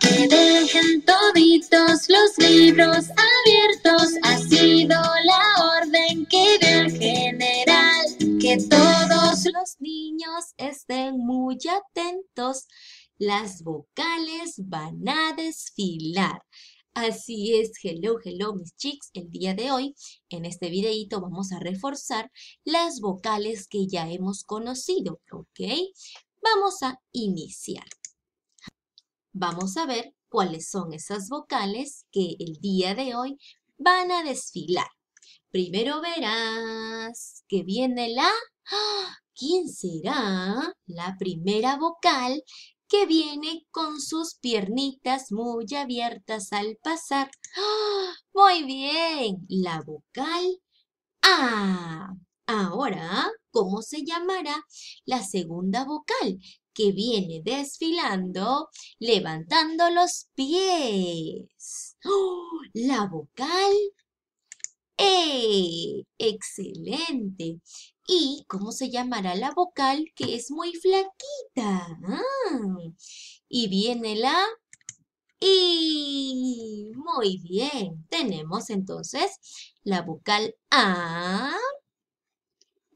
Que dejen toditos los libros abiertos, ha sido la orden que dio el general. Que todos los niños estén muy atentos, las vocales van a desfilar. Así es, hello, hello mis chicks. El día de hoy, en este videíto, vamos a reforzar las vocales que ya hemos conocido, ¿ok? Vamos a iniciar. Vamos a ver cuáles son esas vocales que el día de hoy van a desfilar. Primero verás que viene la... ¡ah! ¿Quién será la primera vocal que viene con sus piernitas muy abiertas al pasar. ¡Ah! Muy bien, la vocal A. Ah, ahora, ¿cómo se llamará la segunda vocal que viene desfilando, levantando los pies? ¡Ah! La vocal ¡E! ¡Excelente! ¿Y cómo se llamará la vocal que es muy flaquita? Ah. y viene la I. Muy bien. Tenemos entonces la vocal A,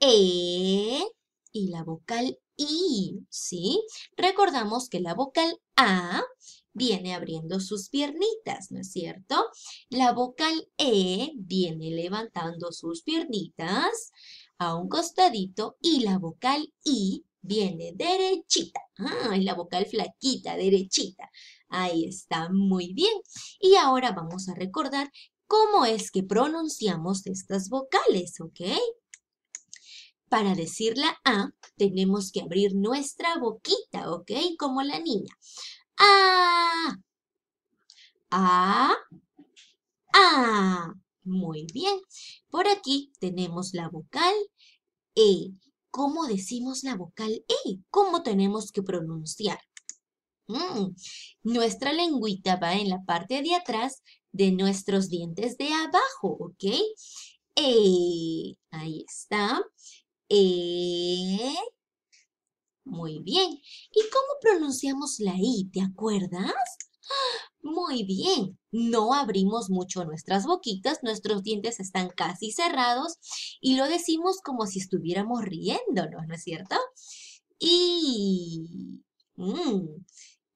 E y la vocal I. ¿Sí? Recordamos que la vocal A viene abriendo sus piernitas, ¿no es cierto? La vocal E viene levantando sus piernitas a un costadito y la vocal I viene derechita. Ah, es la vocal flaquita, derechita. Ahí está, muy bien. Y ahora vamos a recordar cómo es que pronunciamos estas vocales, ¿ok? Para decir la A, tenemos que abrir nuestra boquita, ¿ok? Como la niña. A. A. A. Muy bien. Por aquí tenemos la vocal E. ¿Cómo decimos la vocal E? ¿Cómo tenemos que pronunciar? Mm. Nuestra lengüita va en la parte de atrás de nuestros dientes de abajo, ¿ok? E. Ahí está. E. Muy bien. ¿Y cómo pronunciamos la I? ¿Te acuerdas? Muy bien, no abrimos mucho nuestras boquitas, nuestros dientes están casi cerrados y lo decimos como si estuviéramos riéndonos, ¿no es cierto? Y...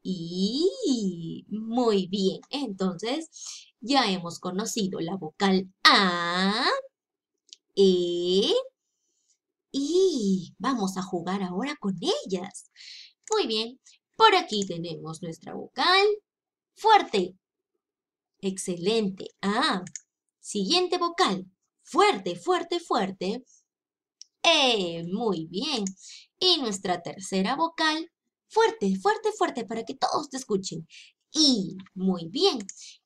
y... Mm, muy bien, entonces ya hemos conocido la vocal A, E, y vamos a jugar ahora con ellas. Muy bien, por aquí tenemos nuestra vocal fuerte. Excelente. Ah, siguiente vocal. Fuerte, fuerte, fuerte. Eh, muy bien. Y nuestra tercera vocal. Fuerte, fuerte, fuerte para que todos te escuchen. Y, muy bien.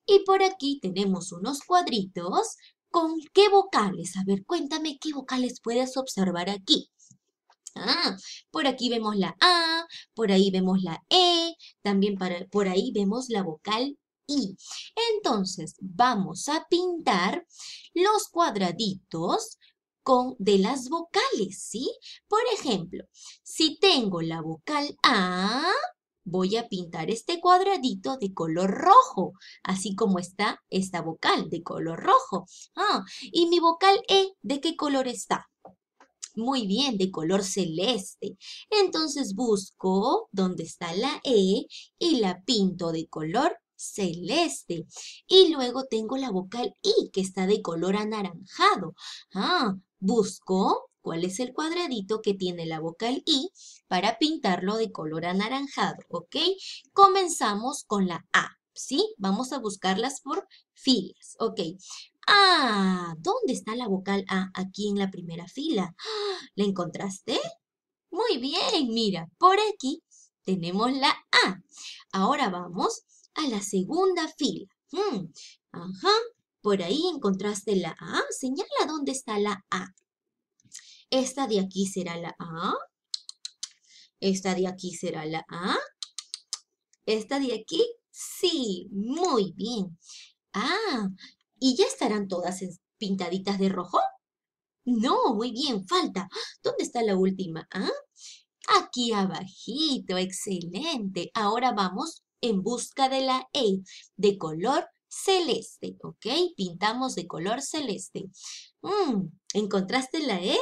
Y por aquí tenemos unos cuadritos ¿Con qué vocales? A ver, cuéntame qué vocales puedes observar aquí. Ah, por aquí vemos la A, por ahí vemos la E, también para, por ahí vemos la vocal I. Entonces, vamos a pintar los cuadraditos con, de las vocales, ¿sí? Por ejemplo, si tengo la vocal A, voy a pintar este cuadradito de color rojo, así como está esta vocal de color rojo. Ah, y mi vocal E, ¿de qué color está? Muy bien, de color celeste. Entonces busco dónde está la E y la pinto de color celeste. Y luego tengo la vocal I, que está de color anaranjado. Ah, busco cuál es el cuadradito que tiene la vocal I para pintarlo de color anaranjado, ¿ok? Comenzamos con la A, ¿sí? Vamos a buscarlas por filas, ¿ok? ¡Ah! ¿dónde está la vocal A? Aquí en la primera fila. ¿La encontraste? Muy bien, mira, por aquí tenemos la A. Ahora vamos a la segunda fila. Hmm, ajá, por ahí encontraste la A. Señala dónde está la A. Esta de aquí será la A. Esta de aquí será la A. Esta de aquí, sí, muy bien. Ah, ¿y ya estarán todas pintaditas de rojo? No, muy bien, falta. ¿Dónde está la última? ¿Ah? Aquí abajito, excelente. Ahora vamos en busca de la E, de color celeste, ¿ok? Pintamos de color celeste. Mm, ¿Encontraste la E?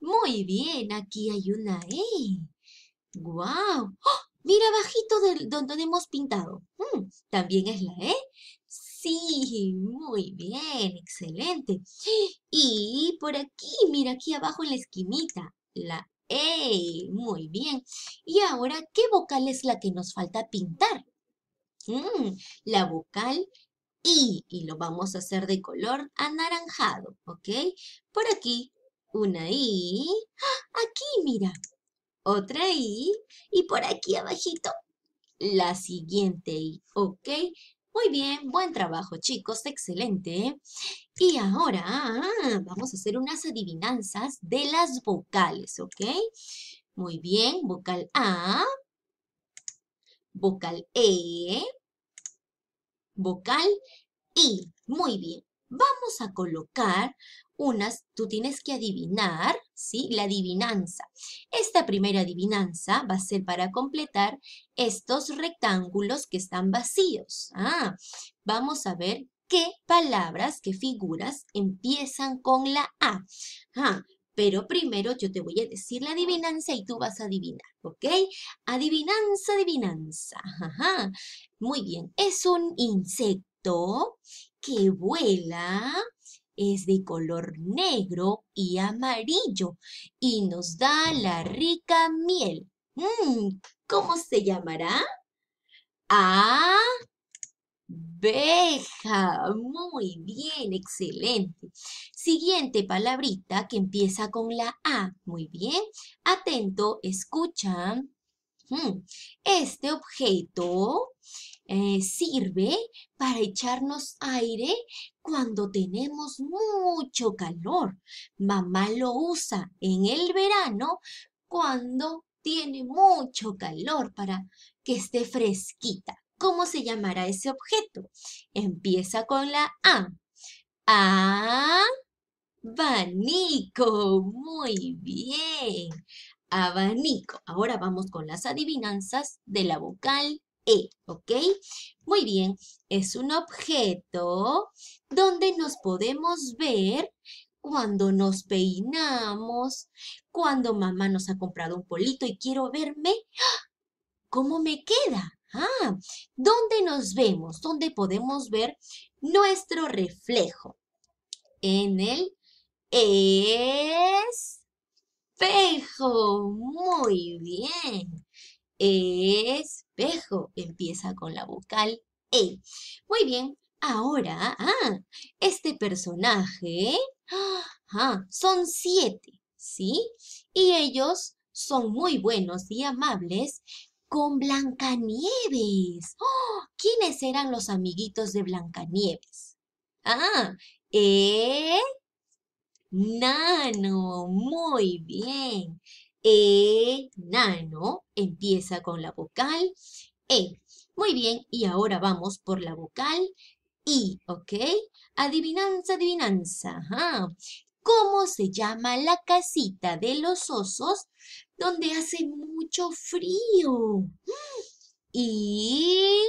Muy bien, aquí hay una E. ¡Guau! ¡Oh! Mira bajito donde hemos pintado. Mm, ¿También es la E? Sí, muy bien, excelente. Y por aquí, mira aquí abajo en la esquinita, la E. Muy bien. Y ahora, ¿qué vocal es la que nos falta pintar? Mm, la vocal I. Y lo vamos a hacer de color anaranjado, ¿ok? Por aquí una I, aquí mira, otra I y por aquí abajito la siguiente I, ¿ok? Muy bien, buen trabajo chicos, excelente. Y ahora vamos a hacer unas adivinanzas de las vocales, ¿ok? Muy bien, vocal A, vocal E, vocal I. Muy bien vamos a colocar unas, tú tienes que adivinar, ¿sí? La adivinanza. Esta primera adivinanza va a ser para completar estos rectángulos que están vacíos. Ah, vamos a ver qué palabras, qué figuras empiezan con la A. Ah, pero primero yo te voy a decir la adivinanza y tú vas a adivinar, ¿ok? Adivinanza, adivinanza. Ajá. Muy bien, es un insecto que vuela es de color negro y amarillo y nos da la rica miel. Mm, ¿Cómo se llamará? Abeja. Muy bien, excelente. Siguiente palabrita que empieza con la A. Muy bien. Atento, escucha. Mm, este objeto eh, sirve para echarnos aire cuando tenemos mucho calor. Mamá lo usa en el verano cuando tiene mucho calor para que esté fresquita. ¿Cómo se llamará ese objeto? Empieza con la A. Abanico. Muy bien. Abanico. Ahora vamos con las adivinanzas de la vocal e, ¿ok? Muy bien, es un objeto donde nos podemos ver cuando nos peinamos, cuando mamá nos ha comprado un polito y quiero verme, ¡Ah! ¿cómo me queda? Ah, ¿dónde nos vemos? ¿Dónde podemos ver nuestro reflejo? En el espejo. Muy bien espejo. Empieza con la vocal E. Muy bien, ahora, ah, este personaje, ah, son siete, ¿sí? Y ellos son muy buenos y amables con Blancanieves. ¡Oh! ¿Quiénes eran los amiguitos de Blancanieves? Ah, eh, Nano, muy bien. E-nano Empieza con la vocal E. Muy bien, y ahora vamos por la vocal I, ¿ok? Adivinanza, adivinanza. ¿Cómo se llama la casita de los osos donde hace mucho frío? Y...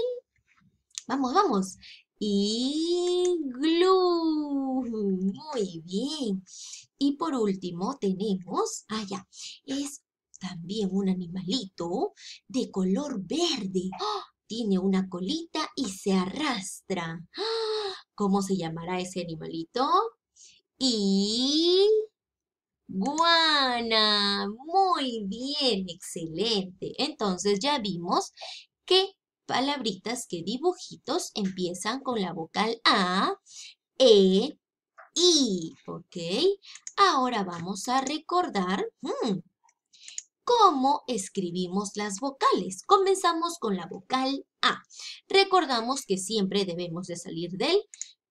Vamos, vamos. Iglú. Muy bien. Y por último tenemos, allá, es también un animalito de color verde. ¡Ah! Tiene una colita y se arrastra. ¡Ah! ¿Cómo se llamará ese animalito? Y... Guana. Muy bien, excelente. Entonces ya vimos qué palabritas, qué dibujitos empiezan con la vocal A, E, y, ¿ok? Ahora vamos a recordar hmm, cómo escribimos las vocales. Comenzamos con la vocal A. Recordamos que siempre debemos de salir del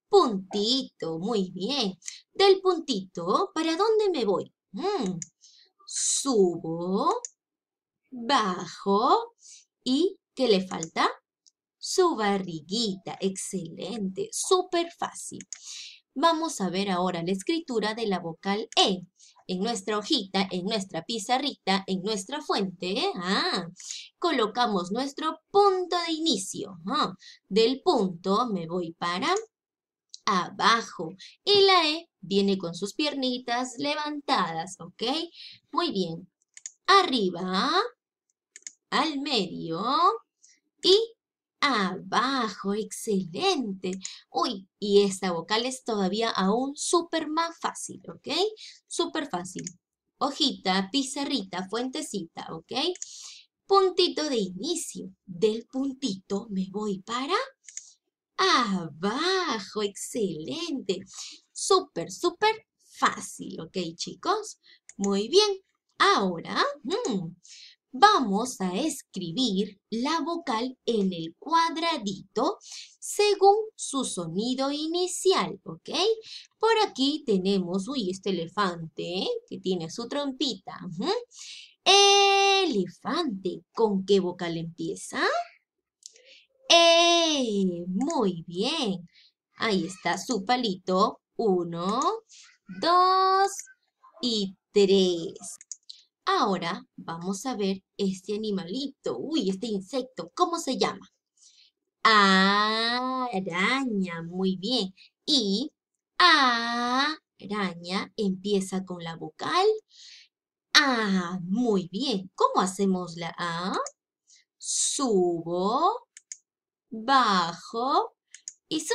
puntito. Muy bien. Del puntito, ¿para dónde me voy? Hmm, subo, bajo y ¿qué le falta? Su barriguita. Excelente. Súper fácil. Vamos a ver ahora la escritura de la vocal E. En nuestra hojita, en nuestra pizarrita, en nuestra fuente, ah, colocamos nuestro punto de inicio. Ah, del punto me voy para abajo. Y la E viene con sus piernitas levantadas, ¿ok? Muy bien. Arriba, al medio y abajo, excelente. Uy, y esta vocal es todavía aún súper más fácil, ¿ok? Súper fácil. Hojita, pizarrita, fuentecita, ¿ok? Puntito de inicio. Del puntito me voy para abajo, excelente. Súper, súper fácil, ¿ok, chicos? Muy bien. Ahora, mm, vamos a escribir la vocal en el cuadradito según su sonido inicial, ¿ok? Por aquí tenemos, uy, este elefante ¿eh? que tiene su trompita. Elefante, ¿con qué vocal empieza? E, muy bien. Ahí está su palito. Uno, dos y tres. Ahora vamos a ver este animalito, uy, este insecto, ¿cómo se llama? Araña, muy bien. Y araña empieza con la vocal A. Ah, muy bien. ¿Cómo hacemos la A? Subo, bajo y su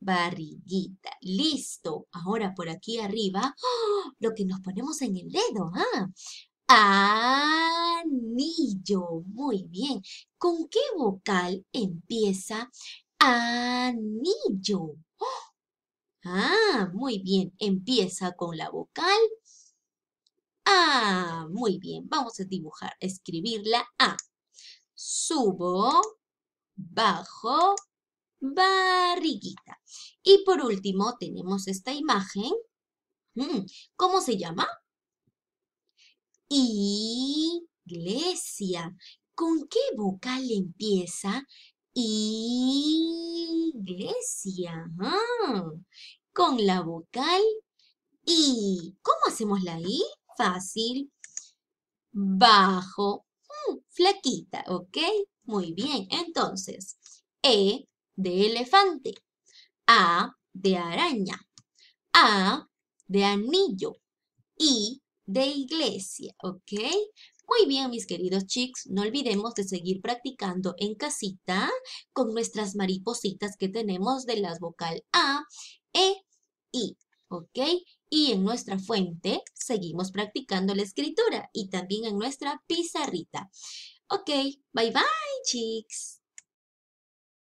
barriguita. Listo. Ahora por aquí arriba, ¡ah! lo que nos ponemos en el dedo. ¿ah? Anillo. Muy bien. ¿Con qué vocal empieza anillo? Ah, muy bien. Empieza con la vocal A. Ah, muy bien. Vamos a dibujar, escribirla A. Subo, bajo, barriguita. Y por último tenemos esta imagen. Mm, ¿Cómo se llama? Iglesia. ¿Con qué vocal empieza? Iglesia. Ah, con la vocal I. ¿Cómo hacemos la I? Fácil. Bajo. Mm, flaquita, ¿ok? Muy bien. Entonces, E de elefante. A de araña. A de anillo. I de iglesia, ¿ok? Muy bien, mis queridos chicos, no olvidemos de seguir practicando en casita con nuestras maripositas que tenemos de las vocal A, E, I, ¿ok? Y en nuestra fuente seguimos practicando la escritura y también en nuestra pizarrita. Ok, bye bye, chicos.